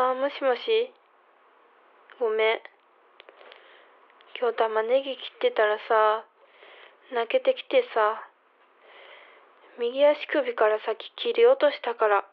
あもしもしごめん今日玉ねぎ切ってたらさ泣けてきてさ右足首から先切り落としたから。